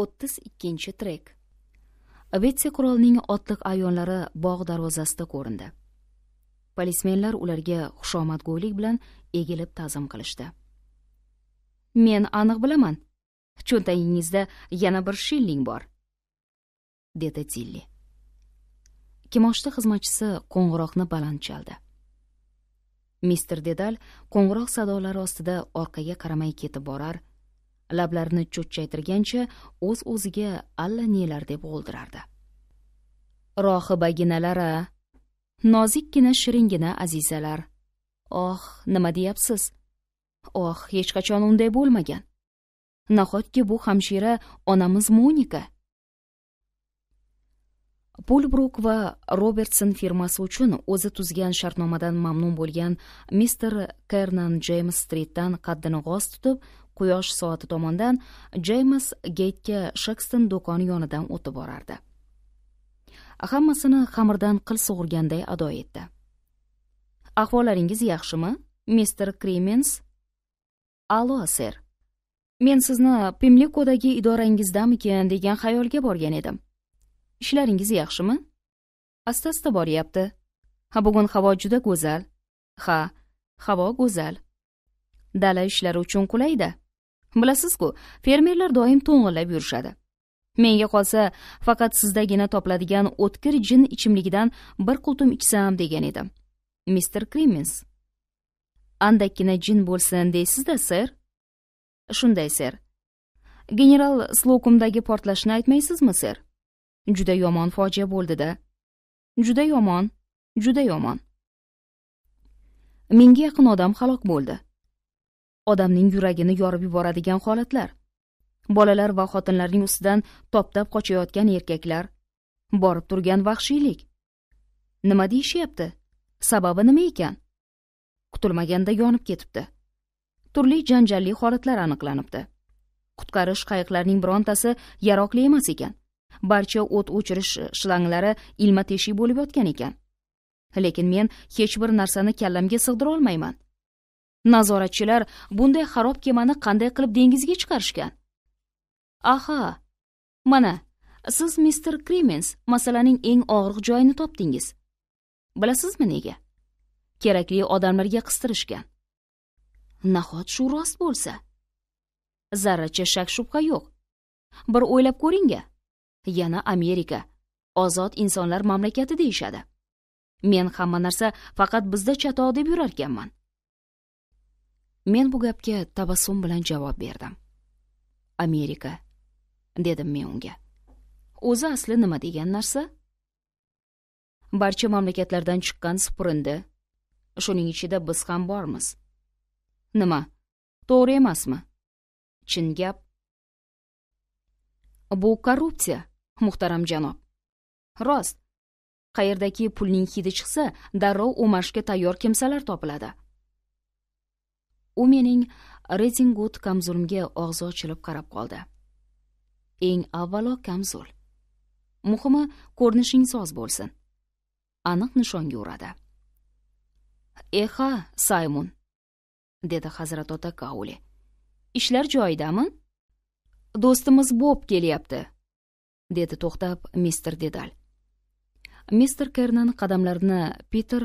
o'ttiz ikkinchi trek vitse qurolning otliq a'yonlari bog' darvozasida ko'rindi polismenlar ularga xushomadgo'ylik bilan egilib ta'zim qilishdi men aniq bilaman cho'ntagingizda yana bir shilling bor dedi tilli kimoshdi xizmatchisi qo'ng'iroqni baland chaldi mister dedal qo'ng'iroq sadolari ostida orqaga qaramay ketib borar lablarini cho'chchaytirgancha o'z o'ziga alla nelar deb o'ldirardi rohibaginalar nozikgina nozikkina shiringina azizalar oh nima deyapsiz oh hech qachon unday bo'lmagan nahotki bu hamshira onamiz monika polbruk va robertson firmasi uchun o'zi tuzgan shartnomadan mamnun bo'lgan mister kernan jeyms stritdan qaddini g'oz tutib quyosh soati tomondan Jaymes Gate'ga Shakston do'koni yonidan o'tib borardi hammasini xamirdan qil sug'urganday ado etdi ahvollaringiz yaxshimi Mr. Cremens? alo sir. men sizni pimlikodagi idorangizdamikin degan xayolga borgan edim ishlaringiz yaxshimi asta asta boryapti bugun havo juda go'zal ha havo go'zal dala ishlari uchun qulayda bilasizku fermerlar doim to'ng'illab yurishadi menga qolsa faqat sizdagina topiladigan o'tkir jin ichimligidan bir qultum ichsam degan edim mister krimmins andakkina jin bo'lsin deysizda ser shunday ser general slokumdagi portlashni aytmaysizmi ser juda yomon fojia bo'ldida juda yomon juda yomon mingga yaqin odam halok bo'ldi odamning yuragini yorib yuboradigan holatlar bolalar va xotinlarning ustidan toptab qochayotgan erkaklar borib turgan vahshiylik nima deyishyapti sababi nima ekan kutilmaganda yonib ketibdi turli janjalli holatlar aniqlanibdi qutqarish qayiqlarining birontasi yaroqli emas ekan barcha o't o'chirish shlanglari ilma teshik bo'lib yotgan ekan lekin men hech bir narsani kallamga sig'dira olmayman nazoratchilar bunday xarob kemani qanday qilib dengizga chiqarishgan aha mana siz mister krimens masalaning eng og'riq joyini topdingiz bilasizmi nega kerakli odamlarga qistirishgan nahot shu rost bo'lsa zarracha shak shubha yo'q bir o'ylab ko'ring yana amerika ozod insonlar mamlakati deyishadi men hamma narsa faqat bizda chatoq deb yurarkanman men bu gapga tabassum bilan javob berdim amerika dedim men unga o'zi asli nima degan narsa barcha mamlakatlardan chiqqan supurindi shuning ichida biz ham bormiz nima to'g'ri emasmi chin gap bu korrupsiya muhtaram janob rost Qayerdagi pulning hidi chiqsa darrov o'mashga tayyor kimsalar topiladi u mening retingut kamzulimga og'zi ochilib qarab qoldi eng avvalo kamzul muhimi ko'rinishing soz bo'lsin aniq nishonga uradi eha saymun dedi hazrat ota kauli ishlar joyidami do'stimiz bob kelyapti dedi to'xtab mister dedal mister kernan qadamlarini peter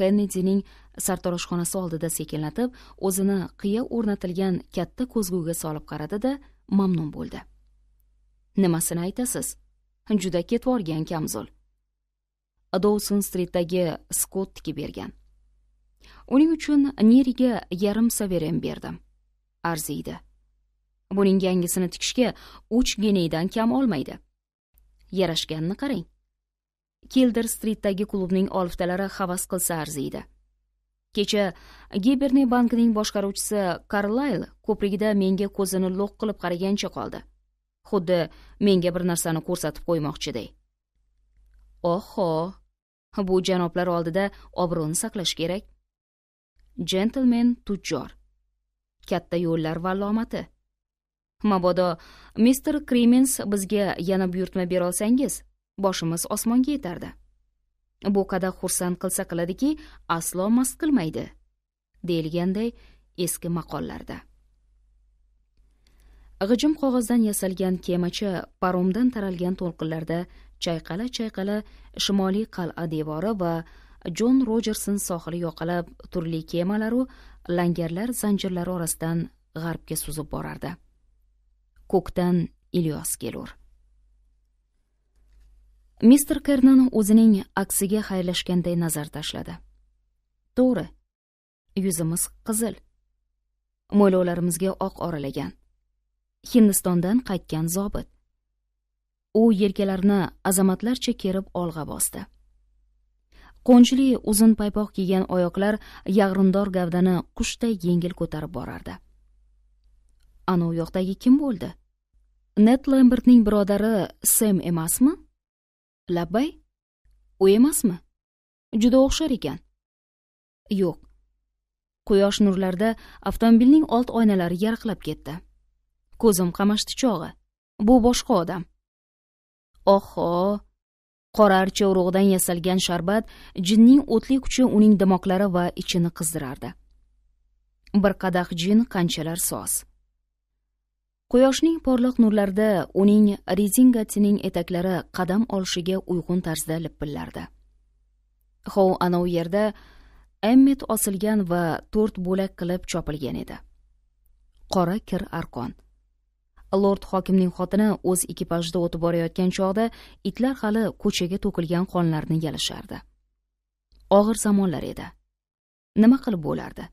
kennedining sartaroshxonasi oldida sekinlatib o'zini qiya o'rnatilgan katta ko'zguga solib qaradi da mamnun bo'ldi nimasini aytasiz juda ketvorgan kamzul douson stritdagi skot tikib bergan uning uchun neriga yarim saveren berdim arziydi buning yangisini tikishga uch geneydan kam olmaydi yarashganini qarang kilder Streetdagi klubning oliftalari havas qilsa arziydi kecha giberni bankining boshqaruvchisi Carlyle ko'prigida menga ko'zini lo'q qilib qaragancha qoldi xuddi menga bir narsani ko'rsatib qo'ymoqchiday oho bu janoblar oldida obro'ni saqlash kerak Gentleman tujjor katta yo'llar vallomati mabodo Mr. krimens bizga yana buyurtma berolsangiz boshimiz osmonga yetardi bu qadar xursand qilsa qiladiki aslo mast qilmaydi deyilganday eski maqollarda g'ijim qog'ozdan yasalgan kemacha paromdan taralgan to'lqinlarda chayqala chayqala shimoliy qal'a devori va jon rojerson sohili yoqalab turli kemalaru langarlar zanjirlari orasidan g'arbga suzib borardi ko'kdan ilyos kelur mister kernin o'zining aksiga xayrlashganday nazar tashladi to'g'ri yuzimiz qizil mo'ylovlarimizga oq oralagan hindistondan qaytgan zobit u yelkalarini azamatlarcha kerib olg'a bosdi qo'njli uzun paypoq kiygan oyoqlar yag'rindor gavdani qushday yengil ko'tarib borardi anavi yoqdagi kim bo'ldi ned lambertning birodari sem emasmi labbay u emasmi juda o'xshar ekan yo'q quyosh nurlarida avtomobilning old oynalari yaraqlab ketdi ko'zim qamashdi chog'i bu boshqa odam oho qora archa urug'idan yasalgan sharbat jinning o'tli kuchi uning dimoqlari va ichini qizdirardi bir qadah jin qanchalar soz quyoshning porloq nurlarida uning rezingatining etaklari qadam olishiga uyg'un tarzda lipillardi hov anov yerda emmet osilgan va to'rt bo'lak qilib chopilgan edi qora kir arqon lord hokimning xotini o'z ekipajida o'tib borayotgan chog'da itlar hali ko'chaga to'kilgan qonlarni yalashardi og'ir zamonlar edi nima qilib bo'lardi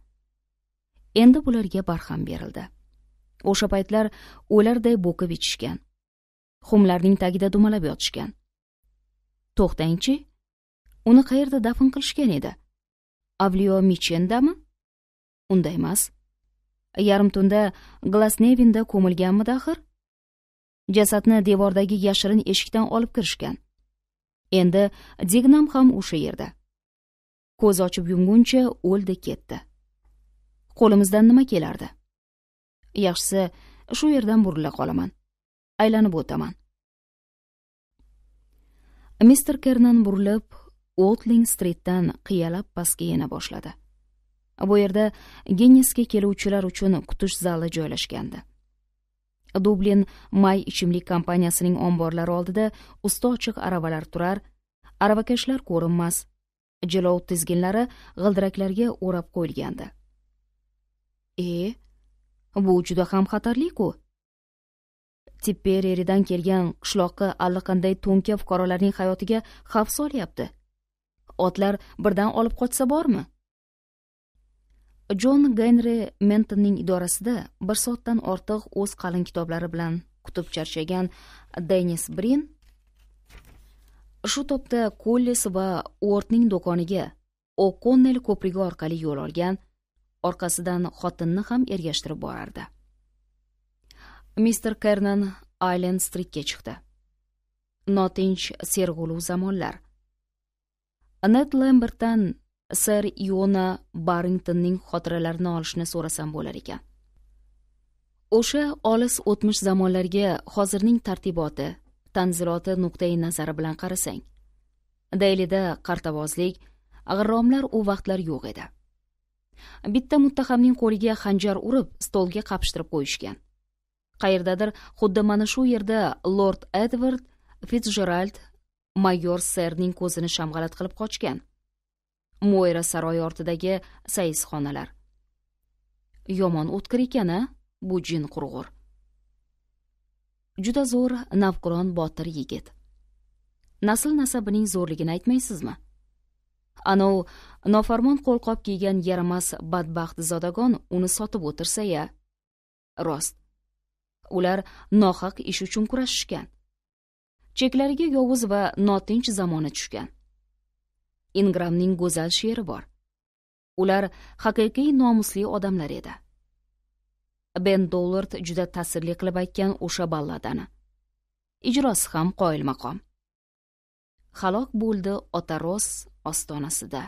endi bularga barham berildi o'sha paytlar o'larday bo'kib ichishgan xumlarning tagida dumalab yotishgan to'xtangchi uni qayerda dafn qilishgan edi avliyo michendami unday emas yarim tunda glasnevinda ko'milganmidi axir jasadni devordagi yashirin eshikdan olib kirishgan endi dignam ham o'sha yerda ko'z ochib yumguncha o'ldi ketdi qo'limizdan nima kelardi yaxshisi shu yerdan burila qolaman aylanib o'taman mister kernan burilib otling stritdan qiyalab pastga yana boshladi bu yerda ginnesga keluvchilar uchun kutish zali joylashgandi dublin may ichimlik kompaniyasining omborlari oldida usti ochiq aravalar turar aravakashlar ko'rinmas jilov tizginlari g'ildiraklarga o'rab qo'yilgandi e bu juda ham xatarli-ku. kelgan qishloqqa allaqanday to'nka fuqarolarning hayotiga xavf solyapti. Otlar birdan olib qochsa bormi? Jon Genri Mentonning idorasida bir soatdan ortiq o'z qalin kitoblari bilan kutib charchagan denis Brin shu topda Kollis va Ortning do'koniga O'Connell ko'prigi orqali yo'l olgan orqasidan xotinni ham ergashtirib borardi mister kernan aylen stritga chiqdi notinch serg'ulu zamonlar ned lembertdan ser iona barringtonning xotiralarini olishni so'rasam bo'lar ekan o'sha olis o'tmish zamonlarga hozirning tartiboti tanziloti nuqtai nazari bilan qarasang daylida qartavozlik g'irromlar u vaqtlar yo'q edi bitta muttahamning qo'liga xanjar urib stolga qapishtirib qo'yishgan qayerdadir xuddi mana shu yerda lord edvard fitsjerald mayor serning ko'zini shamg'alat qilib qochgan moyra saroyi ortidagi saisxonalar yomon o'tkir ekan a bu jin qurg'ur juda zo'r navqiron botir yigit nasl nasabining zo'rligini aytmaysizmi anov nofarmon qo'lqop kiygan yaramas badbaxt zodagon uni sotib o'tirsa ya rost ular nohaq ish uchun kurashishgan cheklariga yovuz va notinch zamona tushgan ingramning go'zal she'ri bor ular haqiqiy nomusli odamlar edi ben dollard juda ta'sirli qilib aytgan o'sha balladani ijrosi ham qoyilmaqom halok bo'ldi ota ros ostonasida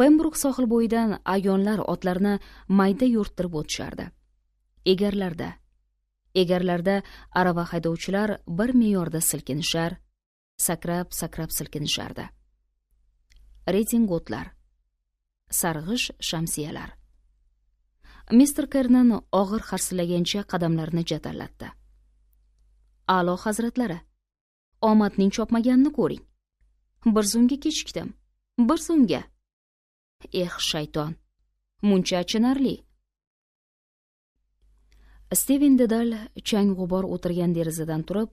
pembruk sohil bo'yidan ayonlar otlarni mayda yo'rttirib o'tishardi egarlarda egarlarda arava haydovchilar bir me'yorda silkinishar sakrab sakrab silkinishardi o'tlar sarg'ish shamsiyalar mister kernan og'ir harsillagancha qadamlarini jadallatdi a'lo hazratlari omadning chopmaganini ko'ring bir zumga kechikdim bir zumga eh shayton muncha achinarli steven dedal chang g'ubor o'tirgan derazadan turib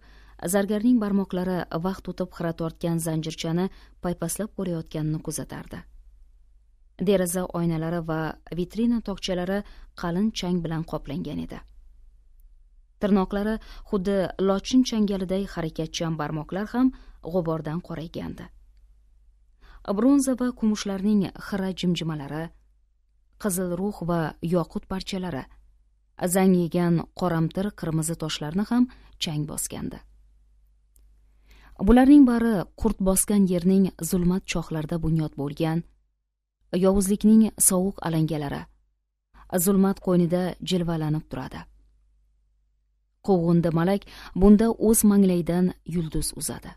zargarning barmoqlari vaqt o'tib xira tortgan zanjirchani paypaslab ko'rayotganini kuzatardi deraza oynalari va vitrina tokchalari qalin chang bilan qoplangan edi tirnoqlari xuddi lochin changaliday harakatchan barmoqlar ham g'ubordan qoraygandi bronza va kumushlarning xira jimjimalari qizil ruh va yoqut parchalari zang yegan qoramtir qirmizi toshlarni ham chang bosgandi bularning bari qurt bosgan yerning zulmat chohlarida bunyod bo'lgan yovuzlikning sovuq alangalari zulmat qo'ynida jilvalanib turadi quvg'indi malak bunda o'z manglaydan yulduz uzadi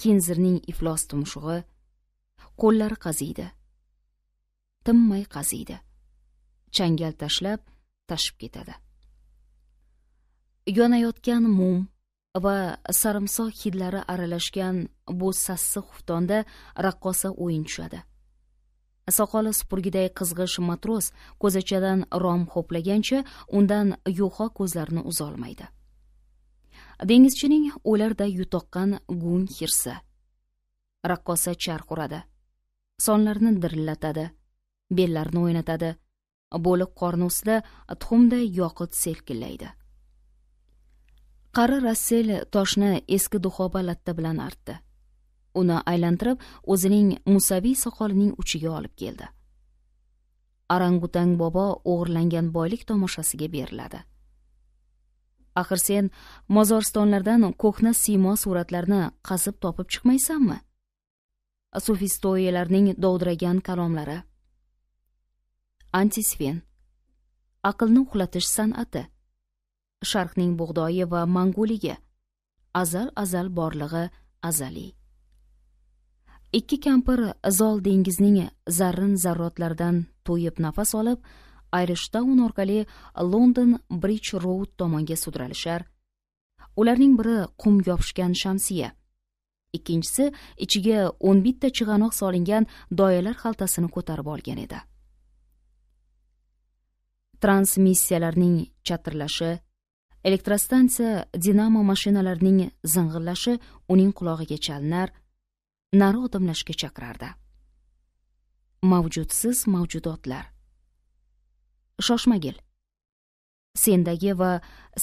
xinzirning iflos tumshug'i qo'llari qaziydi tinmay qaziydi changal tashlab tashib ketadi yonayotgan mum va sarimsoq hidlari aralashgan bu sassiq xuftonda raqqosa o'yin tushadi soqoli supurgiday qizg'ish matros ko'zachadan rom xo'plagancha undan yo'qo ko'zlarini uzolmaydi dengizchining o'larday yutoqqan gung hirsi raqqosa charx uradi sonlarni dirillatadi bellarni o'ynatadi bo'liq qorni ustida tuxumday yoqut selkillaydi qari rassel toshni eski duxoba latta bilan artdi uni aylantirib o'zining musaviy soqolining uchiga olib keldi arangutang bobo o'g'irlangan boylik tomoshasiga beriladi axir sen mozoristonlardan ko'hna siymo suratlarni qazib topib chiqmaysanmi sufistoyalarning dovdiragan kalomlari antisfen aqlni uxlatish san'ati sharqning bug'doyi va manguligi azal azal borlig'i azaliy ikki kampir zol dengizning zarrin zarrotlaridan to'yib nafas olib ayrishtaun orqali london bridge road tomonga sudralishar ularning biri qum yopishgan shamsiya ikkinchisi ichiga o'n bitta chig'anoq solingan doyalar xaltasini ko'tarib olgan edi transmissiyalarning chatirlashi elektrostansiya dinamo mashinalarining zing'illashi uning qulog'iga chalinar nari odimlashga chaqirardi mavjudsiz mavjudotlar shoshmagil sendagi va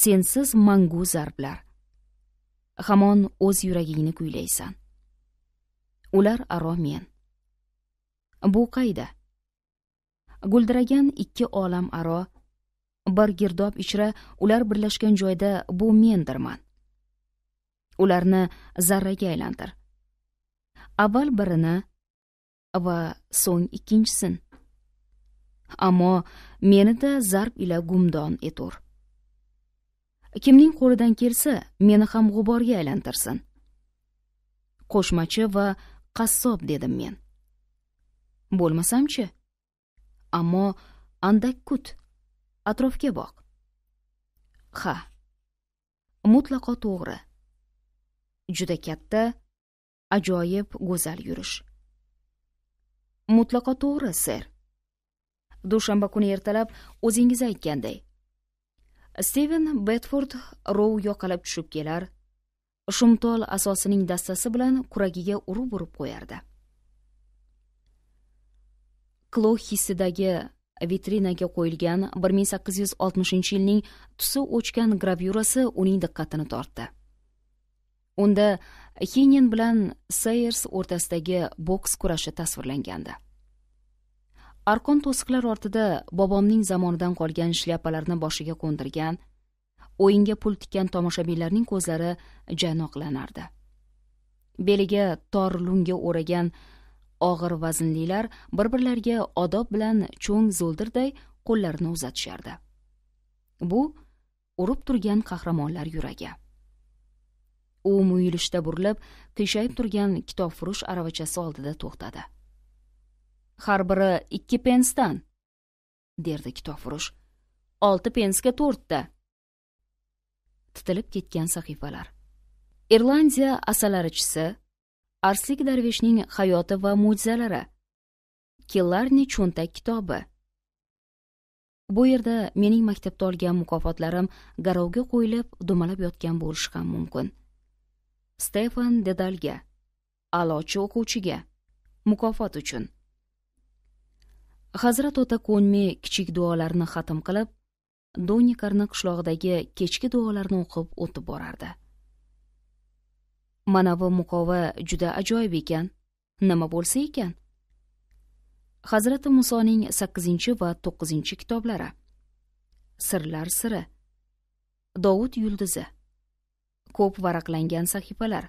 sensiz mangu zarblar hamon o'z yuragingni kuylaysan ular aro men bu qayda guldiragan ikki olam aro bir girdob ichra ular birlashgan joyda bu mendirman ularni zarraga aylantir avval birini va so'ng ikkinchisin ammo menida zarb ila gumdon etur kimning qo'lidan kelsa meni ham g'uborga aylantirsin qo'shmachi va qassob dedim men bo'lmasamchi ammo andak kut atrofga boq ha mutlaqo to'g'ri juda katta ajoyib go'zal yurish mutlaqo to'g'ri sir. dushanba kuni ertalab o'zingiz aytganday steven bedford rou yoqalab tushib kelar shumtol asosining dastasi bilan kuragiga urib urib qo'yardi klo hissidagi vitrinaga qo'yilgan 1860 yilning tusi o'chgan gravyurasi uning diqqatini tortdi unda hinin bilan sayers o'rtasidagi boks kurashi tasvirlangandi arqon to'siqlar ortida bobomning zamonidan qolgan shlyapalarini boshiga qo'ndirgan o'yinga pul tikkan tomoshabinlarning ko'zlari janoqlanardi beliga tor lunga o'ragan og'ir vaznlilar bir birlariga odob bilan cho'ng zo'ldirday qo'llarini uzatishardi bu urib turgan qahramonlar yuragi u muyulishda burilib qiyshayib turgan kitobfurush aravachasi oldida to'xtadi har biri ikki pensdan derdi kitobfurush olti pensga to'rtta titilib ketgan sahifalar irlandiya asalarichisi arslik darveshning hayoti va mo'jizalari killarni cho'ntak kitobi bu yerda mening maktabda olgan mukofotlarim garovga qo'yilib dumalab yotgan bo'lishi ham mumkin stefan dedalga a'lochi o'quvchiga mukofot uchun hazrat ota ko'nmi kichik duolarni xatm qilib donikarni qishlog'idagi kechki duolarni o'qib o'tib borardi mana bu muqova juda ajoyib ekan nima bo'lsa ekan hazrati musoning sakkizinchi va to'qqizinchi kitoblari sirlar siri dovud yulduzi ko'p varaqlangan sahifalar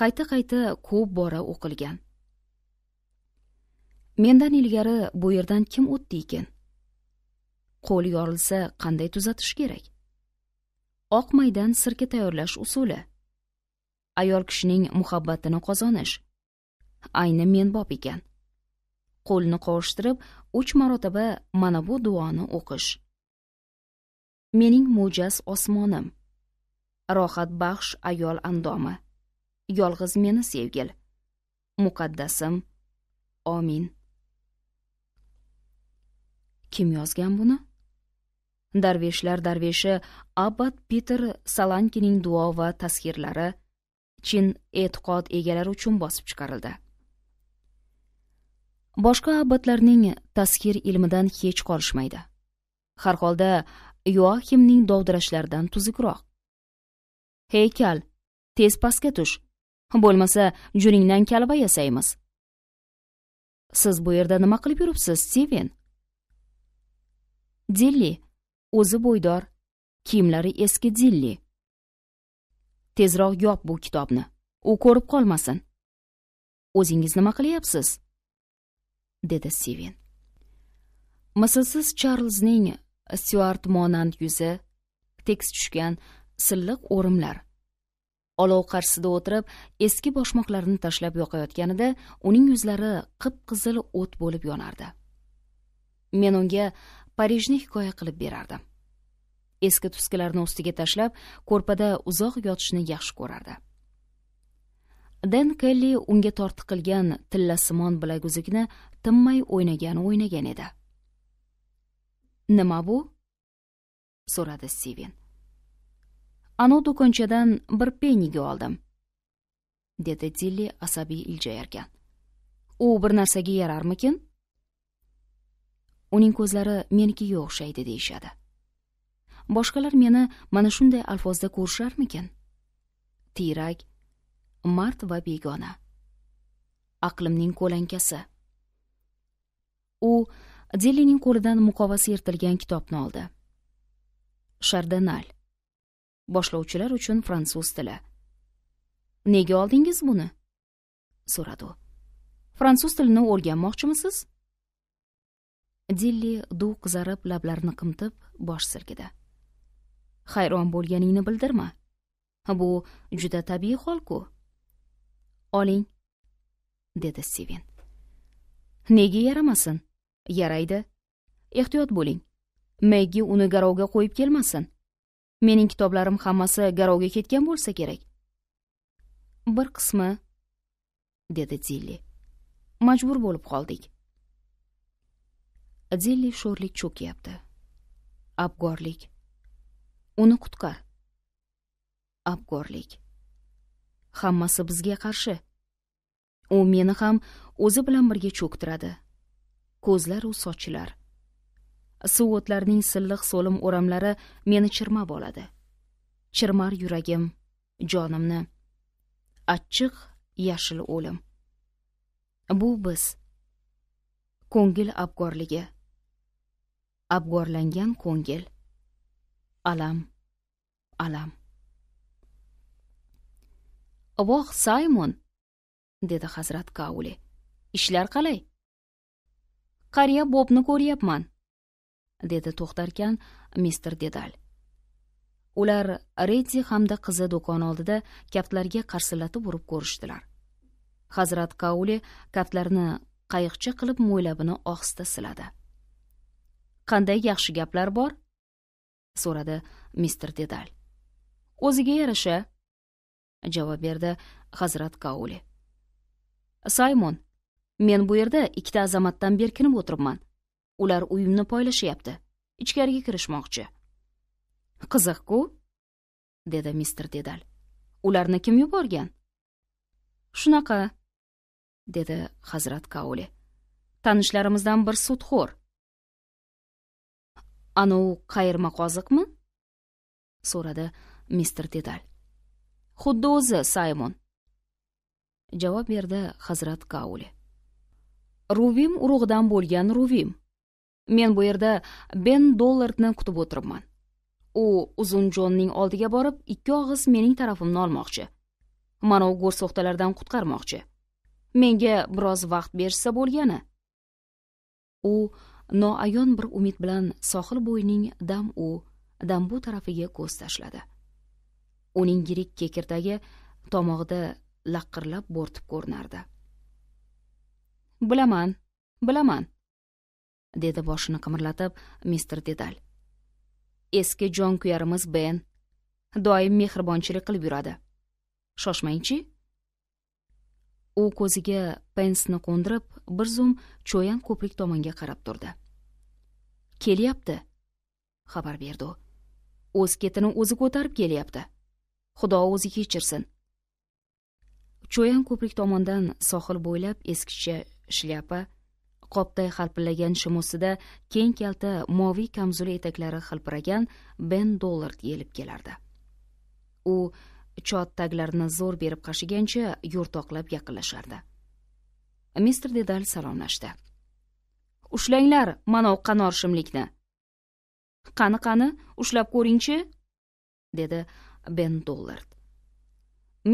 qayta qayta ko'p bora o'qilgan mendan ilgari bu yerdan kim o'tdi ekan qo'l yorilsa qanday tuzatish kerak oq maydan sirka tayyorlash usuli ayol kishining muhabbatini qozonish ayni menbob ekan qo'lni qovushtirib uch marotaba mana bu duoni o'qish mening mo'jaz osmonim rohat baxsh ayol andomi yolg'iz meni sevgil muqaddasim omin kim yozgan buni darveshlar darveshi abbat piter salankining duo va tasxirlari chin e'tiqod egalari uchun bosib chiqarildi boshqa abbatlarning tasxir ilmidan hech qolishmaydi har holda yoahimning dovdirashlaridan tuzukroq hey kal tez pastga tush bo'lmasa juningdan kalba yasaymiz siz bu yerda nima qilib yuribsiz stiven dilli o'zi bo'ydor kiyimlari eski dilli tezroq yop bu kitobni u ko'rib qolmasin o'zingiz nima qilyapsiz dedi Sivin. mislsiz Charlesning Stuart monand yuzi tekis tushgan silliq o'rimlar olov qarshisida o'tirib eski boshmoqlarini tashlab yoqayotganida uning yuzlari qip qizil o't bo'lib yonardi men unga parijni hikoya qilib berardi eski tuskilarni ustiga tashlab ko'rpada uzoq yotishni yaxshi ko'rardi den kelli unga tortiqilgan tillasimon bilaguzukni tinmay o'ynagani o'ynagan edi nima bu so'radi stiven anu do'konchadan bir penniga oldim dedi dilli asabiy iljayarkan u bir narsaga yararmikin uning ko'zlari menikiga o'xshaydi deyishadi boshqalar meni mana shunday alfozda ko'risharmikin tiyrak mard va begona aqlimning ko'lankasi u dillining qo'lidan muqovasi yirtilgan kitobni oldi shardanal boshlovchilar uchun fransuz tili nega oldingiz buni so'radi u fransuz tilini o'rganmoqchimisiz dilli duq qizarib lablarini qimtib bosh silkidi hayron bo'lganingni bildirma bu juda tabiiy hol ku oling dedi stivin nega yaramasin yaraydi ehtiyot bo'ling meggi uni garovga qo'yib kelmasin mening kitoblarim hammasi garovga ketgan bo'lsa kerak bir qismi dedi dilli majbur bo'lib qoldik dilli sho'rlik cho'kyapti abgorlik uni qutqar abgorlik hammasi bizga qarshi u meni ham o'zi bilan birga cho'ktiradi u sochlar suv o'tlarining silliq so'lim o'ramlari meni chirmab oladi chirmar yuragim jonimni achchiq yashil o'lim bu biz ko'ngil abgorligi abgorlangan ko'ngil alam alam voh saymon dedi hazrat kauli ishlar qalay qariya bobni ko'ryapman dedi to'xtarkan mister dedal ular redzi hamda qizi do'kon oldida kaftlarga qarsillatib urib ko'rishdilar hazrat kauli kaftlarini qayiqchi qilib mo'ylabini ohista siladi qanday yaxshi gaplar bor so'radi mister dedal o'ziga yarasha javob berdi hazrat kauli saymon men bu yerda ikkita azamatdan berkinib o'tiribman ular uyimni poylashyapti ichkariga kirishmoqchi qiziqku dedi mister dedal ularni kim yuborgan shunaqa dedi hazrat kauli tanishlarimizdan bir sudxo'r anovi qayirma qoziqmi so'radi mister tedal xuddi o'zi saymon javob berdi hazrat kauli ruvim urug'idan bo'lgan ruvim men bu yerda ben dollardni kutib o'tiribman u uzun jonning oldiga borib ikki og'iz mening tarafimni olmoqchi manav go'rso'xtalardan qutqarmoqchi menga biroz vaqt berishsa bo'lgani u noayon bir umid bilan sohil bo'yining dam u dam bu tarafiga ko'z tashladi uning yirik kekirdagi tomog'ida laqqirlab bo'rtib ko'rinardi bilaman bilaman dedi boshini qimirlatib mister dedal eski jon kuyarimiz ben doim mehribonchilik qilib yuradi shoshmangchi u ko'ziga pensni qo'ndirib bir zum cho'yan ko'prik tomonga qarab turdi kelyapti xabar berdi u o'z ketini o'zi ko'tarib kelyapti xudo o'zi kechirsin cho'yan ko'prik tomondan sohil bo'ylab eskicha shlyapa qopday xalpillagan shim ustida keng kalta moviy kamzul etaklari hilpiragan ben dollard yelib kelardi u chot taglarini zo'r berib qashigancha yo'rtoqlab yaqinlashardi mister dedal salomlashdi ushlanglar manov shimlikni qani qani ushlab ko'ringchi dedi ben dollard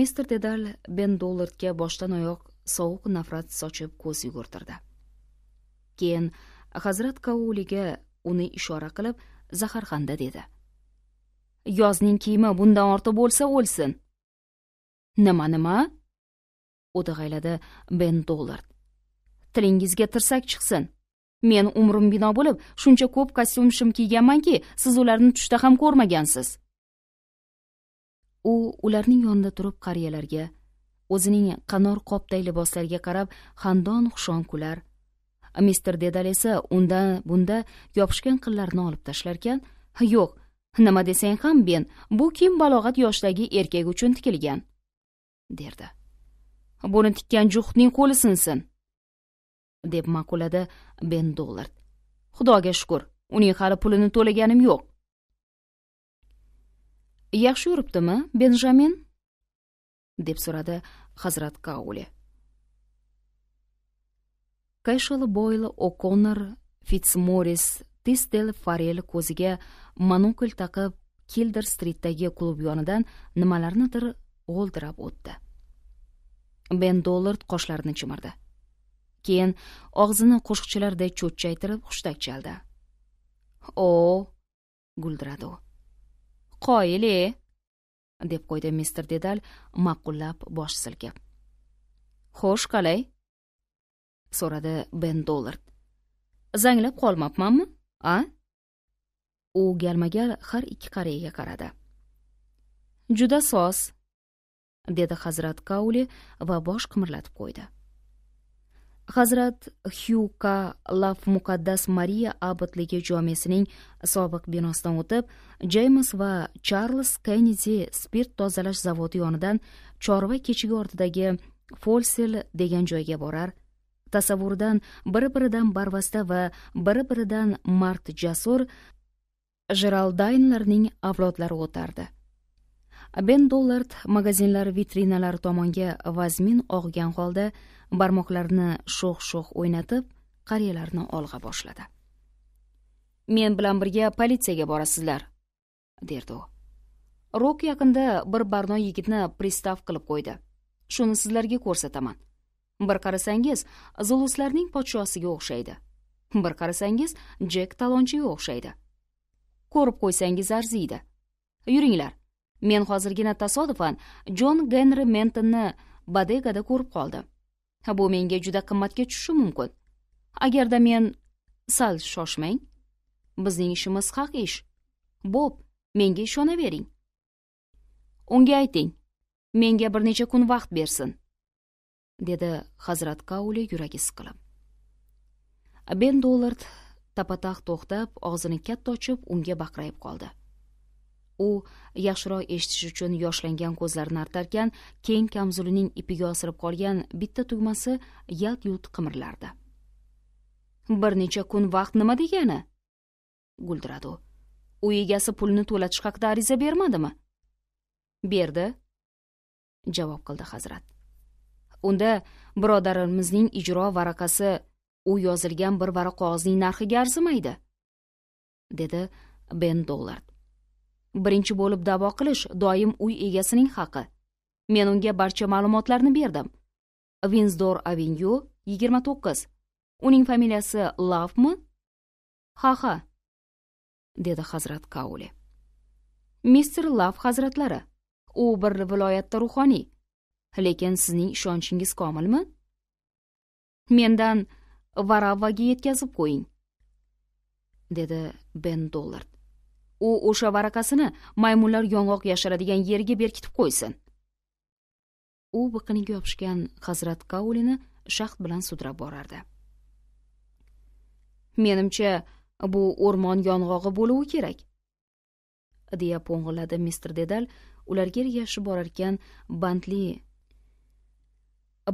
mister dedal ben dollardga boshdan oyoq sovuq nafrat sochib ko'z yugurtirdi keyin hazrat kauliga uni ishora qilib zaharxanda dedi yozning kiyimi bundan ortiq bo'lsa o'lsin nima nima o'dag'ayladi ben dollard tilingizga tirsak chiqsin men umrim bino bo'lib shuncha ko'p kostyum shim kiyganmanki siz ularni tushda ham ko'rmagansiz u ularning yonida turib qariyalarga o'zining qanor qopday liboslariga qarab xandon xushon kular mister dedal esa unda bunda yopishgan qinlarini olib tashlarkan yo'q nima desang ham ben bu kiyim balog'at yoshdagi erkak uchun tikilgan derdi buni tikkan juftning qo'li sinsin deb ma'qulladi ben dollard xudoga shukur uning hali pulini to'laganim yo'q yaxshi yuribdimi benjamin deb so'radi hazrat kauli kashel boyl o'konor fitsmoris tistel farel ko'ziga monokl taqib kildir stritdagi klub yonidan nimalarnidir g'o'ldirab o'tdi ben dollard qoshlarini chimirdi keyin og'zini qo'shiqchilarday cho'chchaytirib hushtak chaldi o guldiradi u qoyil e deb qo'ydi mister dedal ma'qullab bosh silkib xo'sh qalay so'radi ben dollard zanglab qolmabmanmi a u galma gal har ikki qariyaga qaradi juda soz dedi hazrat kauli va bosh qimirlatib qo'ydi hazrat hyuka laf muqaddas mariya abadligi jomesining sobiq binosidan o'tib James va charlz kennedi spirt tozalash zavodi yonidan chorva kechigi ortidagi folsel degan joyga borar tasavvuridan biri biridan barvasta va biri biridan mart jasur jeraldaynlarning avlodlari o'tardi ben dollard magazinlar vitrinalari tomonga vazmin og'gan holda barmoqlarini sho'x sho'x o'ynatib qariyalarni olg'a boshladi men bilan birga politsiyaga borasizlar derdi u rok yaqinda bir barno yigitni pristav qilib qo'ydi shuni sizlarga ko'rsataman bir qarasangiz zuluslarning podshosiga o'xshaydi bir qarasangiz jek talonchiga o'xshaydi ko'rib qo'ysangiz arziydi yuringlar men hozirgina tasodifan jon genri mentonni badegada ko'rib qoldim bu menga juda qimmatga tushishi mumkin agarda men sal shoshmang bizning ishimiz haq ish bo'p menga ishonavering unga ayting menga bir necha kun vaqt bersin dedi hazrat kauli yuragi siqilib ben dollard tapataq to'xtab og'zini katta ochib unga baqrayib qoldi u yaxshiroq eshitish uchun yoshlangan ko'zlarini artarkan keng kamzulining ipiga osilib qolgan bitta tugmasi yalt yult qimirlardi bir necha kun vaqt nima degani guldiradi u uy egasi pulni to'latish haqida ariza bermadimi berdi javob qildi hazrat unda birodarimizning ijro varaqasi u yozilgan bir varaq qog'ozning narxiga arzimaydi dedi ben dollard birinchi bo'lib da'vo qilish doim uy egasining haqi men unga barcha ma'lumotlarni berdim Windsor avenyu yigirma to'qqiz uning familiyasi lavmi ha ha dedi hazrat kauli mister lav hazratlari u bir viloyatda ruhoniy lekin sizning ishonchingiz komilmi mendan varavvaga yetkazib qo'ying dedi ben dollard u o'sha varaqasini maymunlar yong'oq yashiradigan yerga berkitib qo'ysin u biqiniga yopishgan hazrat kaulini shaxt bilan sudrab borardi menimcha bu o'rmon yong'og'i bo'luvi kerak deya po'ng'illadi mister dedal ularga ergashib borarkan bandli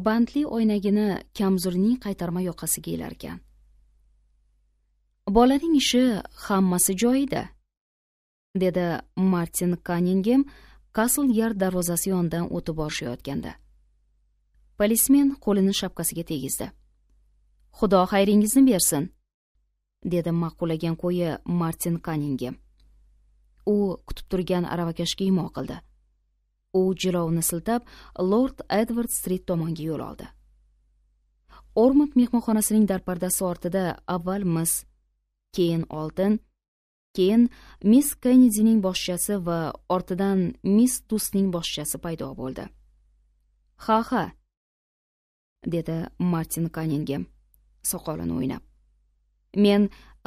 bandli oynagini kamzulning qaytarma yoqasiga ilarkan bolaning ishi hammasi joyida dedi martin kanningem kasl yard darvozasi yonidan o'tib borishayotganda polismen qo'lini shapkasiga tegizdi xudo xayringizni bersin dedi ma'qullagan qo'yi martin kanningem u kutib turgan aravakashga imo qildi u jilovni siltab lord edward strit tomonga yo'l oldi ormond mehmonxonasining darpardasi ortida avval mis keyin oltin keyin miss kennedining boshchasi va ortidan miss tusning boshchasi paydo bo'ldi ha ha dedi martin kaningem soqolini o'ynab men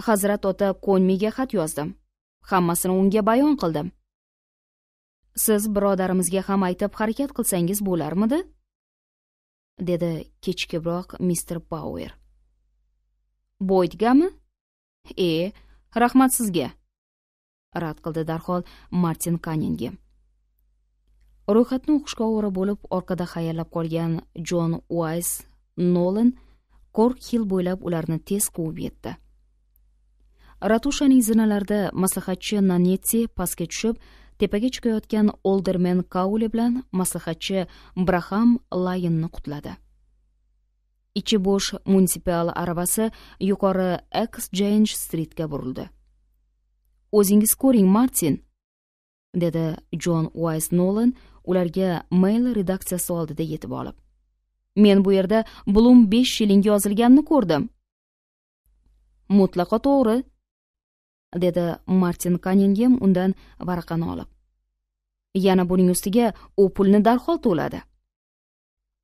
hazrat ota konmiga xat yozdim hammasini unga bayon qildim siz birodarimizga ham aytib harakat qilsangiz bo'larmidi dedi kechikibroq mister bauer boydgami e rahmat sizga rad qildi darhol martin kanningem ro'yxatni o'qishga ovora bo'lib orqada hayallab qolgan jon uays nolan kork hill bo'ylab ularni tez quvib yetdi ratushaning zinalarida maslahatchi nanetti pastga tushib tepaga chiqayotgan oldermen kauli bilan maslahatchi braham layinni qutladi ichi bo'sh munitsipal aravasi yuqori exchange streetga burildi o'zingiz ko'ring martin dedi jon uays nolan ularga mail redaksiyasi oldida yetib olib men bu yerda blum besh shilling yozilganini ko'rdim mutlaqo to'g'ri dedi martin kaningem undan varaqani olib yana buning ustiga u pulni darhol to'ladi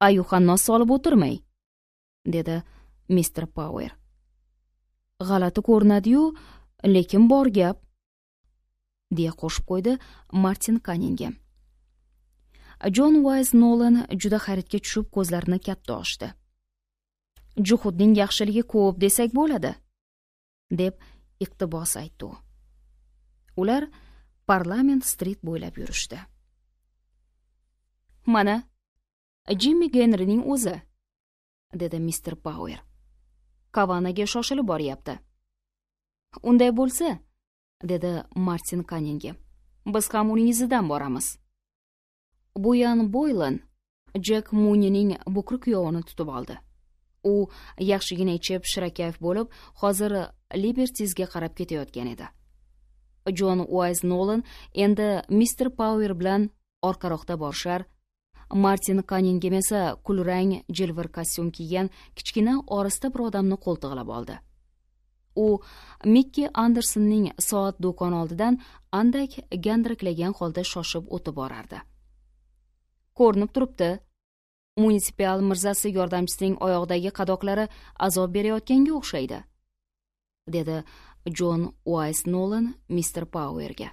ayuhannos solib o'tirmang dedi mister pauer g'alati ko'rinadiyu lekin bor gap deya qo'shib qo'ydi martin kaninga jon wayz nolan juda hayratga tushib ko'zlarini katta ochdi juhudning yaxshiligi ko'p desak bo'ladi deb iqtibos aytdi u ular parlament strit bo'ylab yurishdi mana jimmi genrining o'zi dedi mister pauer kavanaga shoshilib boryapti unday bo'lsa dedi martin kanningem biz ham uning izidan boramiz buyan boylan Jack munining bukri kuyovini tutib oldi u yaxshigina ichib shirakayf bo'lib hozir libertizga qarab ketayotgan edi jon Wise nolan endi Mr. Power bilan orqaroqda borishar martin kanningem esa kulrang jilvir kostyum kiygan kichkina orista bir odamni qo'ltig'lab oldi u mikki andersonning soat do'koni oldidan andak gandiraklagan holda shoshib o'tib borardi ko'rinib turibdi munisipal mirzasi yordamchisining oyoqdagi qadoqlari azob berayotganga o'xshaydi dedi jon uays nolan mister pauerga